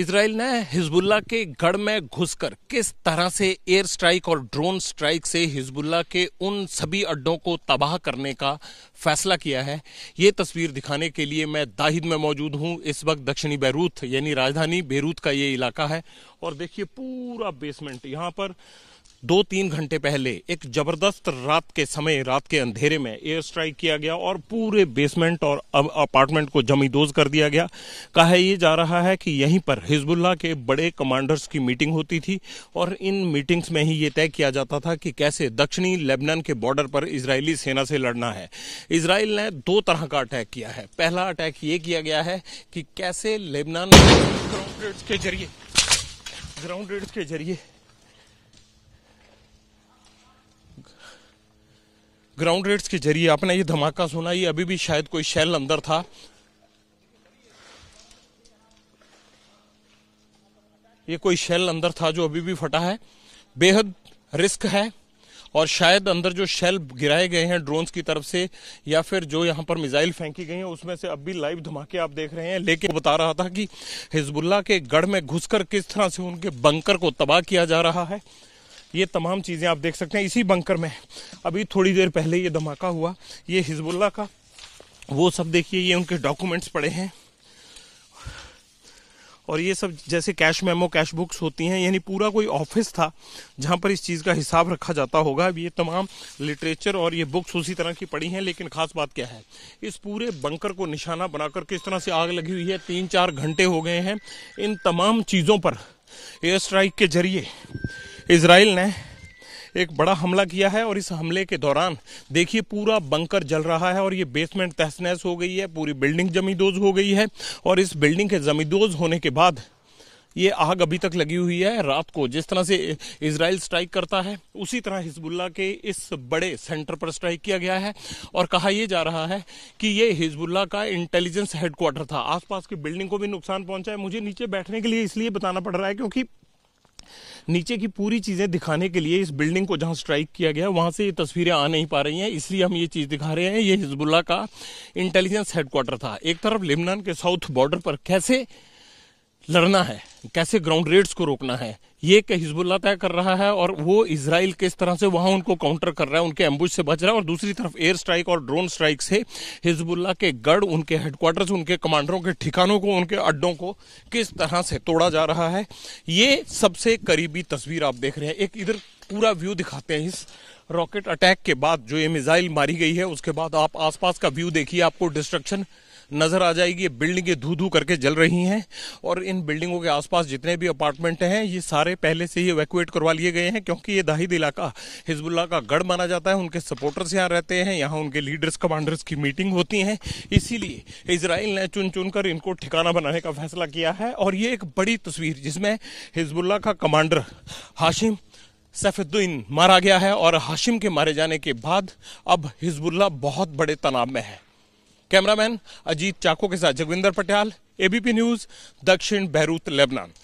Israel ने Hezbollah के गढ़ में घुसकर किस तरह से एयर स्ट्राइक और ड्रोन स्ट्राइक से हिजबुल्ला के उन सभी अड्डों को तबाह करने का फैसला किया है ये तस्वीर दिखाने के लिए मैं दाहिद में मौजूद हूँ इस वक्त दक्षिणी बैरूत यानी राजधानी बेरूत का ये इलाका है और देखिए पूरा बेसमेंट यहाँ पर दो तीन घंटे पहले एक जबरदस्त रात के समय रात के अंधेरे में एयर स्ट्राइक किया गया और पूरे बेसमेंट और अपार्टमेंट को जमीदोज कर दिया गया कहा यह जा रहा है कि यहीं पर हिजबुल्ला के बड़े कमांडर्स की मीटिंग होती थी और इन मीटिंग्स में ही ये तय किया जाता था कि कैसे दक्षिणी लेबनान के बॉर्डर पर इसराइली सेना से लड़ना है इसराइल ने दो तरह का अटैक किया है पहला अटैक ये किया गया है कि कैसे लेबनान के जरिए ग्राउंड रेड्स के जरिए ग्राउंड रेट्स के जरिए आपने ये धमाका सुना ये अभी भी शायद कोई शैल अंदर था ये कोई शैल अंदर था जो अभी भी फटा है बेहद रिस्क है और शायद अंदर जो शेल गिराए गए हैं ड्रोन्स की तरफ से या फिर जो यहाँ पर मिसाइल फेंकी गई हैं उसमें से अब भी लाइव धमाके आप देख रहे हैं लेकिन बता रहा था कि हिजबुल्ला के गढ़ में घुसकर किस तरह से उनके बंकर को तबाह किया जा रहा है ये तमाम चीज़ें आप देख सकते हैं इसी बंकर में अभी थोड़ी देर पहले ये धमाका हुआ ये हिजबुल्ला का वो सब देखिए ये उनके डॉक्यूमेंट्स पड़े हैं और ये सब जैसे कैश मेमो कैश बुक्स होती हैं यानी पूरा कोई ऑफिस था जहाँ पर इस चीज़ का हिसाब रखा जाता होगा अब ये तमाम लिटरेचर और ये बुक्स उसी तरह की पड़ी हैं लेकिन खास बात क्या है इस पूरे बंकर को निशाना बनाकर किस तरह से आग लगी हुई है तीन चार घंटे हो गए हैं इन तमाम चीज़ों पर एयर स्ट्राइक के जरिए इसराइल ने एक बड़ा हमला किया है और इस हमले के दौरान देखिए पूरा बंकर जल रहा है और ये बेसमेंट तहस नहस हो गई है पूरी बिल्डिंग जमींदोज हो गई है और इस बिल्डिंग के जमीदोज होने के बाद ये आग अभी तक लगी हुई है रात को जिस तरह से इसराइल स्ट्राइक करता है उसी तरह हिजबुल्ला के इस बड़े सेंटर पर स्ट्राइक किया गया है और कहा यह जा रहा है कि ये हिजबुल्ला का इंटेलिजेंस हेडक्वार्टर था आसपास की बिल्डिंग को भी नुकसान पहुंचा है मुझे नीचे बैठने के लिए इसलिए बताना पड़ रहा है क्योंकि नीचे की पूरी चीज़ें दिखाने के लिए इस बिल्डिंग को जहां स्ट्राइक किया गया वहां से ये तस्वीरें आ नहीं पा रही हैं इसलिए हम ये चीज़ दिखा रहे हैं ये हिजबुल्ला का इंटेलिजेंस हेडक्वार्टर था एक तरफ लेबनान के साउथ बॉर्डर पर कैसे लड़ना है कैसे ग्राउंड रेड्स को रोकना है ये कि हिजबुल्ला तय कर रहा है और वो इसराइल किस तरह से वहां उनको काउंटर कर रहा है उनके एम्बुज से बच रहा है और दूसरी तरफ एयर स्ट्राइक और ड्रोन स्ट्राइक से हिजबुल्ला के गढ़ उनके हेडक्वार्टर्स उनके कमांडरों के ठिकानों को उनके अड्डों को किस तरह से तोड़ा जा रहा है ये सबसे करीबी तस्वीर आप देख रहे हैं एक इधर पूरा व्यू दिखाते हैं इस रॉकेट अटैक के बाद जो ये मिसाइल मारी गई है उसके बाद आप आसपास का व्यू देखिए आपको डिस्ट्रक्शन नजर आ जाएगी ये बिल्डिंगें धू धू करके जल रही हैं और इन बिल्डिंगों के आसपास जितने भी अपार्टमेंट हैं ये सारे पहले से ही इवैक्यूएट करवा लिए गए हैं क्योंकि ये दाहिद इलाका हिजबुल्ला का गढ़ माना जाता है उनके सपोर्टर्स यहाँ रहते हैं यहाँ उनके लीडर्स कमांडर्स की मीटिंग होती है इसीलिए इसराइल ने चुन चुनकर इनको ठिकाना बनाने का फैसला किया है और ये एक बड़ी तस्वीर जिसमें हिजबुल्ला का कमांडर हाशिम सैफुद्दीन मारा गया है और हाशिम के मारे जाने के बाद अब हिजबुल्ला बहुत बड़े तनाव में है कैमरामैन अजीत चाको के साथ जगविंदर पटियाल एबीपी न्यूज दक्षिण बैरूत लेबनान